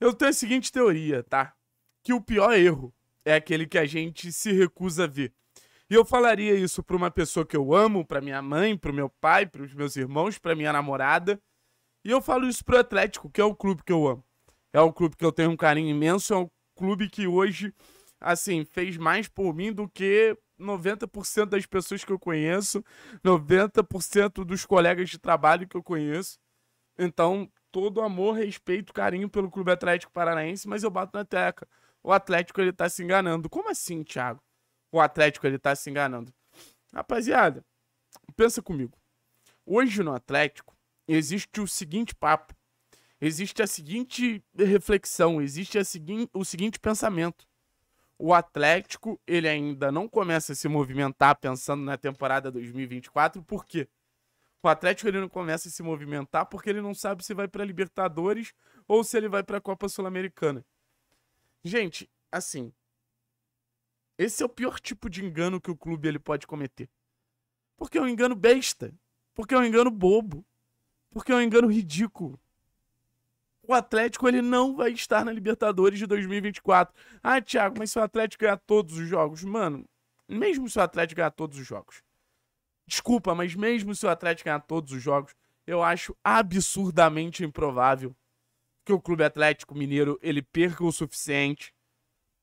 Eu tenho a seguinte teoria, tá? Que o pior erro é aquele que a gente se recusa a ver. E eu falaria isso para uma pessoa que eu amo, para minha mãe, para o meu pai, para os meus irmãos, para minha namorada. E eu falo isso pro Atlético, que é o clube que eu amo. É um clube que eu tenho um carinho imenso, é um clube que hoje, assim, fez mais por mim do que 90% das pessoas que eu conheço, 90% dos colegas de trabalho que eu conheço. Então, todo amor, respeito, carinho pelo Clube Atlético Paranaense, mas eu bato na teca. O Atlético ele tá se enganando. Como assim, Thiago? O Atlético ele tá se enganando. Rapaziada, pensa comigo. Hoje no Atlético existe o seguinte papo, existe a seguinte reflexão, existe a segui o seguinte pensamento. O Atlético, ele ainda não começa a se movimentar pensando na temporada 2024, por quê? O Atlético ele não começa a se movimentar porque ele não sabe se vai para Libertadores ou se ele vai para a Copa Sul-Americana. Gente, assim, esse é o pior tipo de engano que o clube ele pode cometer. Porque é um engano besta, porque é um engano bobo, porque é um engano ridículo. O Atlético ele não vai estar na Libertadores de 2024. Ah, Thiago, mas se o Atlético ganhar todos os jogos, mano, mesmo se o Atlético ganhar todos os jogos, Desculpa, mas mesmo se o Atlético ganhar todos os jogos, eu acho absurdamente improvável que o Clube Atlético Mineiro ele perca o suficiente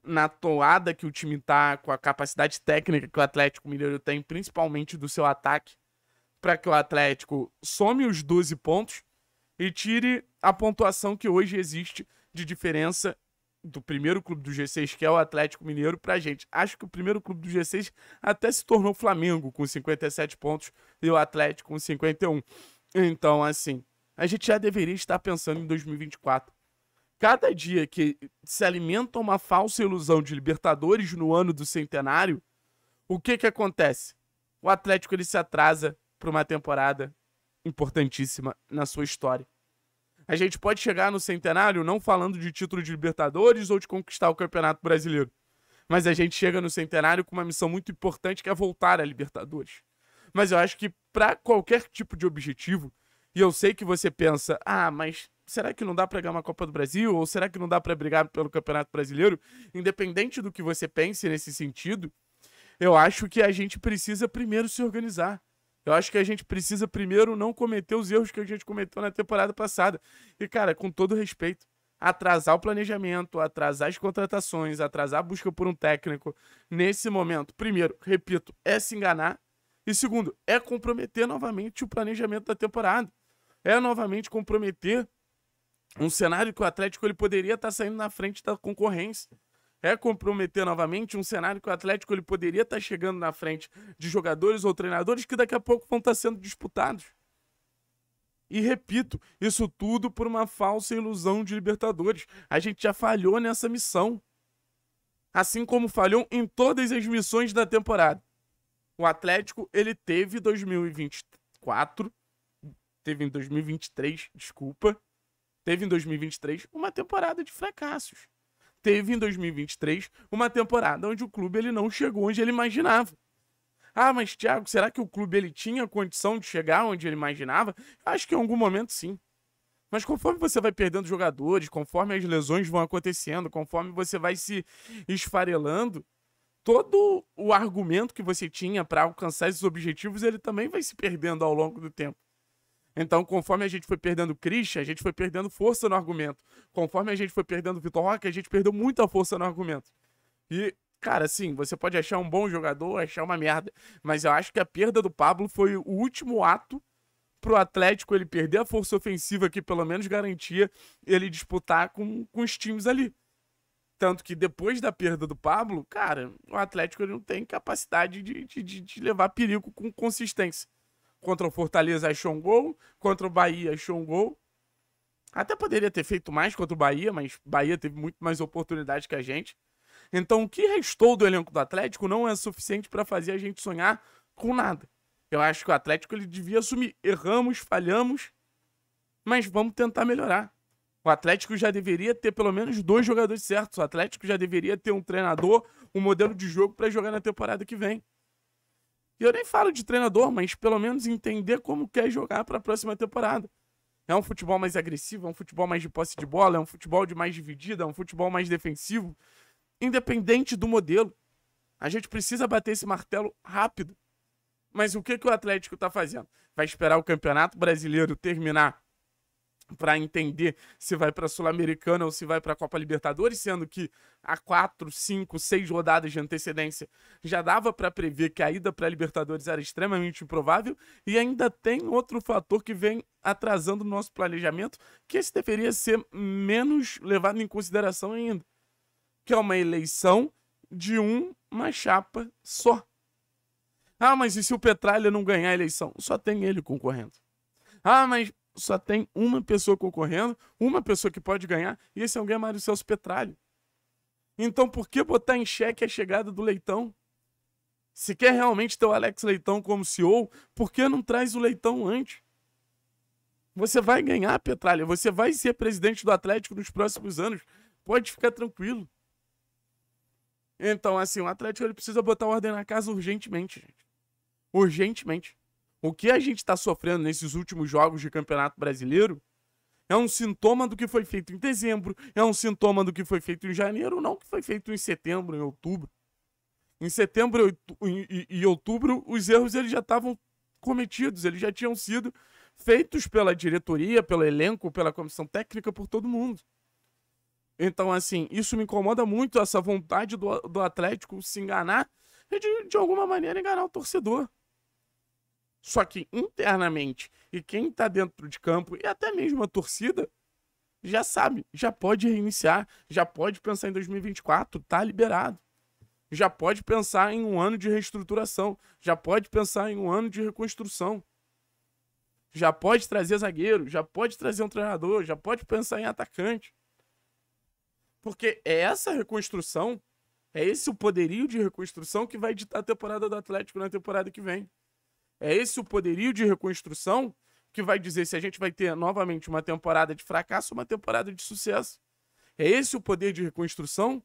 na toada que o time tá, com a capacidade técnica que o Atlético Mineiro tem, principalmente do seu ataque, para que o Atlético some os 12 pontos e tire a pontuação que hoje existe de diferença do primeiro clube do G6, que é o Atlético Mineiro, pra gente. Acho que o primeiro clube do G6 até se tornou o Flamengo, com 57 pontos, e o Atlético com 51. Então, assim, a gente já deveria estar pensando em 2024. Cada dia que se alimenta uma falsa ilusão de Libertadores no ano do centenário, o que que acontece? O Atlético ele se atrasa para uma temporada importantíssima na sua história. A gente pode chegar no centenário não falando de título de Libertadores ou de conquistar o Campeonato Brasileiro. Mas a gente chega no centenário com uma missão muito importante que é voltar à Libertadores. Mas eu acho que para qualquer tipo de objetivo, e eu sei que você pensa: "Ah, mas será que não dá para ganhar uma Copa do Brasil ou será que não dá para brigar pelo Campeonato Brasileiro?" Independente do que você pense nesse sentido, eu acho que a gente precisa primeiro se organizar. Eu acho que a gente precisa primeiro não cometer os erros que a gente cometeu na temporada passada. E, cara, com todo respeito, atrasar o planejamento, atrasar as contratações, atrasar a busca por um técnico nesse momento, primeiro, repito, é se enganar. E segundo, é comprometer novamente o planejamento da temporada. É novamente comprometer um cenário que o Atlético ele poderia estar saindo na frente da concorrência é comprometer novamente um cenário que o Atlético ele poderia estar tá chegando na frente de jogadores ou treinadores que daqui a pouco vão estar tá sendo disputados. E repito, isso tudo por uma falsa ilusão de Libertadores. A gente já falhou nessa missão. Assim como falhou em todas as missões da temporada. O Atlético, ele teve 2024, teve em 2023, desculpa, teve em 2023 uma temporada de fracassos teve em 2023 uma temporada onde o clube ele não chegou onde ele imaginava. Ah, mas Thiago, será que o clube ele tinha condição de chegar onde ele imaginava? Acho que em algum momento sim. Mas conforme você vai perdendo jogadores, conforme as lesões vão acontecendo, conforme você vai se esfarelando, todo o argumento que você tinha para alcançar esses objetivos, ele também vai se perdendo ao longo do tempo. Então, conforme a gente foi perdendo Christian, a gente foi perdendo força no argumento. Conforme a gente foi perdendo Vitor Roque, a gente perdeu muita força no argumento. E, cara, sim, você pode achar um bom jogador, achar uma merda. Mas eu acho que a perda do Pablo foi o último ato pro Atlético ele perder a força ofensiva que pelo menos garantia ele disputar com, com os times ali. Tanto que depois da perda do Pablo, cara, o Atlético ele não tem capacidade de, de, de levar perigo com consistência. Contra o Fortaleza achou um gol. Contra o Bahia achou um gol. Até poderia ter feito mais contra o Bahia, mas Bahia teve muito mais oportunidade que a gente. Então, o que restou do elenco do Atlético não é suficiente para fazer a gente sonhar com nada. Eu acho que o Atlético ele devia assumir. Erramos, falhamos, mas vamos tentar melhorar. O Atlético já deveria ter pelo menos dois jogadores certos. O Atlético já deveria ter um treinador, um modelo de jogo para jogar na temporada que vem. E eu nem falo de treinador, mas pelo menos entender como quer jogar para a próxima temporada. É um futebol mais agressivo, é um futebol mais de posse de bola, é um futebol de mais dividida, é um futebol mais defensivo. Independente do modelo, a gente precisa bater esse martelo rápido. Mas o que, que o Atlético está fazendo? Vai esperar o Campeonato Brasileiro terminar para entender se vai para a Sul-Americana ou se vai para a Copa Libertadores, sendo que há quatro, cinco, seis rodadas de antecedência já dava para prever que a ida para a Libertadores era extremamente improvável e ainda tem outro fator que vem atrasando o nosso planejamento, que esse deveria ser menos levado em consideração ainda, que é uma eleição de uma chapa só. Ah, mas e se o Petralha não ganhar a eleição? Só tem ele concorrendo. Ah, mas só tem uma pessoa concorrendo, uma pessoa que pode ganhar, e esse alguém é Mário Celso Petralho. Então por que botar em xeque a chegada do Leitão? Se quer realmente ter o Alex Leitão como CEO, por que não traz o Leitão antes? Você vai ganhar, Petralha. Você vai ser presidente do Atlético nos próximos anos. Pode ficar tranquilo. Então, assim, o Atlético ele precisa botar ordem na casa urgentemente, gente. Urgentemente. O que a gente está sofrendo nesses últimos jogos de Campeonato Brasileiro é um sintoma do que foi feito em dezembro, é um sintoma do que foi feito em janeiro, não que foi feito em setembro, em outubro. Em setembro e outubro, os erros eles já estavam cometidos, eles já tinham sido feitos pela diretoria, pelo elenco, pela comissão técnica, por todo mundo. Então, assim, isso me incomoda muito, essa vontade do, do Atlético se enganar e, de, de alguma maneira, enganar o torcedor. Só que internamente, e quem está dentro de campo, e até mesmo a torcida, já sabe, já pode reiniciar, já pode pensar em 2024, tá liberado. Já pode pensar em um ano de reestruturação, já pode pensar em um ano de reconstrução. Já pode trazer zagueiro, já pode trazer um treinador, já pode pensar em atacante. Porque é essa reconstrução, é esse o poderio de reconstrução que vai ditar a temporada do Atlético na temporada que vem. É esse o poderio de reconstrução que vai dizer se a gente vai ter novamente uma temporada de fracasso ou uma temporada de sucesso. É esse o poder de reconstrução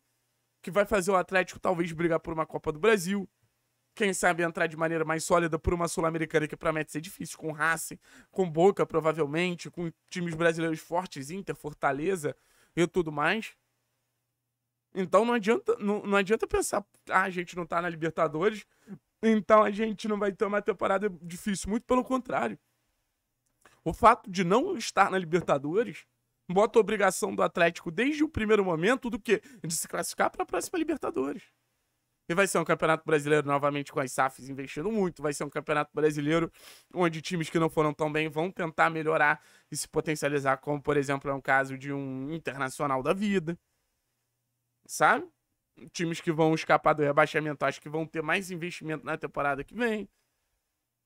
que vai fazer o Atlético talvez brigar por uma Copa do Brasil, quem sabe entrar de maneira mais sólida por uma Sul-Americana que promete ser difícil, com Racing, com Boca provavelmente, com times brasileiros fortes, Inter, Fortaleza e tudo mais. Então não adianta, não, não adianta pensar, ah, a gente não tá na Libertadores, então a gente não vai ter uma temporada difícil. Muito pelo contrário. O fato de não estar na Libertadores bota a obrigação do Atlético desde o primeiro momento do que de se classificar para a próxima Libertadores. E vai ser um campeonato brasileiro novamente com as SAFs investindo muito. Vai ser um campeonato brasileiro onde times que não foram tão bem vão tentar melhorar e se potencializar, como por exemplo é um caso de um internacional da vida. Sabe? times que vão escapar do rebaixamento, acho que vão ter mais investimento na temporada que vem.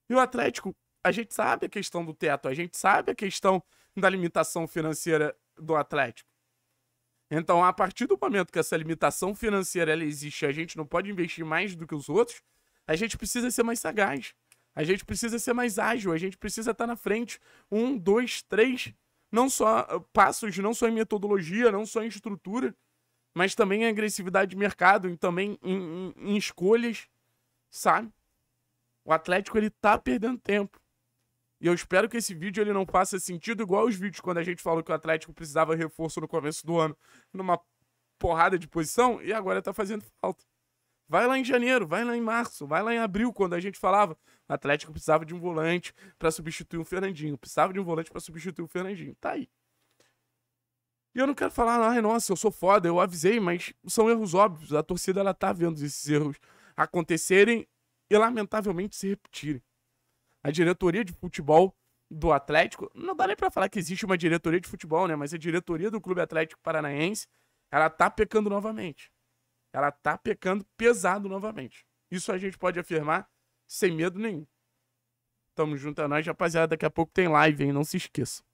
E o Atlético, a gente sabe a questão do teto, a gente sabe a questão da limitação financeira do Atlético. Então, a partir do momento que essa limitação financeira ela existe, a gente não pode investir mais do que os outros, a gente precisa ser mais sagaz. A gente precisa ser mais ágil, a gente precisa estar na frente. Um, dois, três. Não só eh, passos, não só em metodologia, não só em estrutura, mas também em agressividade de mercado e também em, em, em escolhas, sabe? O Atlético ele tá perdendo tempo. E eu espero que esse vídeo ele não faça sentido igual os vídeos quando a gente falou que o Atlético precisava reforço no começo do ano, numa porrada de posição, e agora tá fazendo falta. Vai lá em janeiro, vai lá em março, vai lá em abril, quando a gente falava, o Atlético precisava de um volante para substituir o Fernandinho, precisava de um volante para substituir o Fernandinho. Tá aí. E eu não quero falar, ai, nossa, assim, eu sou foda, eu avisei, mas são erros óbvios. A torcida, ela tá vendo esses erros acontecerem e, lamentavelmente, se repetirem. A diretoria de futebol do Atlético, não dá nem pra falar que existe uma diretoria de futebol, né? Mas a diretoria do Clube Atlético Paranaense, ela tá pecando novamente. Ela tá pecando pesado novamente. Isso a gente pode afirmar sem medo nenhum. Tamo junto a é nós, rapaziada. Daqui a pouco tem live, hein? Não se esqueça.